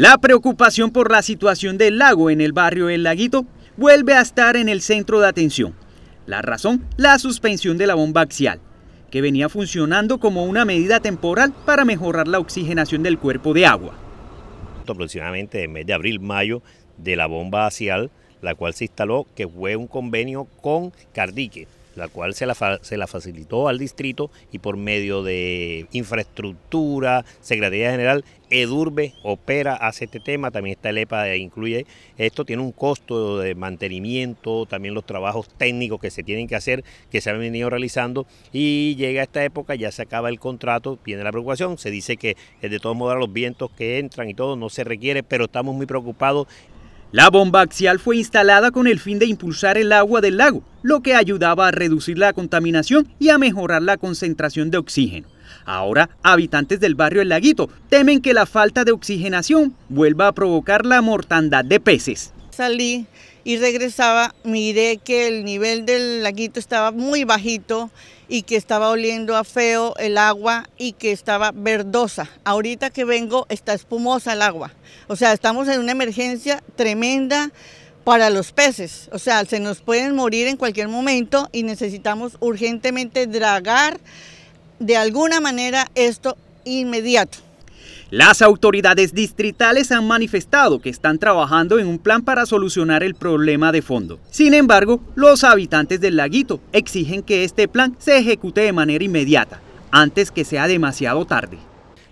La preocupación por la situación del lago en el barrio El Laguito vuelve a estar en el centro de atención. La razón, la suspensión de la bomba axial, que venía funcionando como una medida temporal para mejorar la oxigenación del cuerpo de agua. Aproximadamente en mes de abril, mayo, de la bomba axial, la cual se instaló, que fue un convenio con Cardique, la cual se la, se la facilitó al distrito y por medio de infraestructura, Secretaría General, Edurbe opera, hace este tema, también está el EPA, e incluye esto, tiene un costo de mantenimiento, también los trabajos técnicos que se tienen que hacer, que se han venido realizando, y llega esta época, ya se acaba el contrato, viene la preocupación, se dice que eh, de todos modos los vientos que entran y todo no se requiere, pero estamos muy preocupados la bomba axial fue instalada con el fin de impulsar el agua del lago, lo que ayudaba a reducir la contaminación y a mejorar la concentración de oxígeno. Ahora, habitantes del barrio El Laguito temen que la falta de oxigenación vuelva a provocar la mortandad de peces salí y regresaba, miré que el nivel del laguito estaba muy bajito y que estaba oliendo a feo el agua y que estaba verdosa. Ahorita que vengo está espumosa el agua. O sea, estamos en una emergencia tremenda para los peces. O sea, se nos pueden morir en cualquier momento y necesitamos urgentemente dragar de alguna manera esto inmediato. Las autoridades distritales han manifestado que están trabajando en un plan para solucionar el problema de fondo. Sin embargo, los habitantes del laguito exigen que este plan se ejecute de manera inmediata, antes que sea demasiado tarde.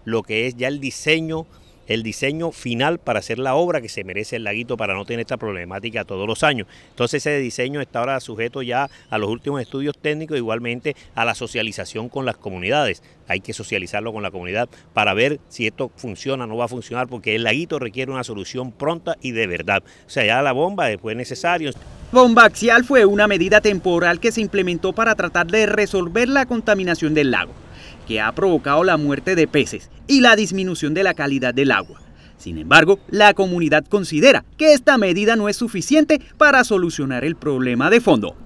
Lo que es ya el diseño el diseño final para hacer la obra que se merece el laguito para no tener esta problemática todos los años. Entonces ese diseño está ahora sujeto ya a los últimos estudios técnicos, igualmente a la socialización con las comunidades. Hay que socializarlo con la comunidad para ver si esto funciona o no va a funcionar, porque el laguito requiere una solución pronta y de verdad. O sea, ya la bomba después es pues necesario. Bomba axial fue una medida temporal que se implementó para tratar de resolver la contaminación del lago que ha provocado la muerte de peces y la disminución de la calidad del agua. Sin embargo, la comunidad considera que esta medida no es suficiente para solucionar el problema de fondo.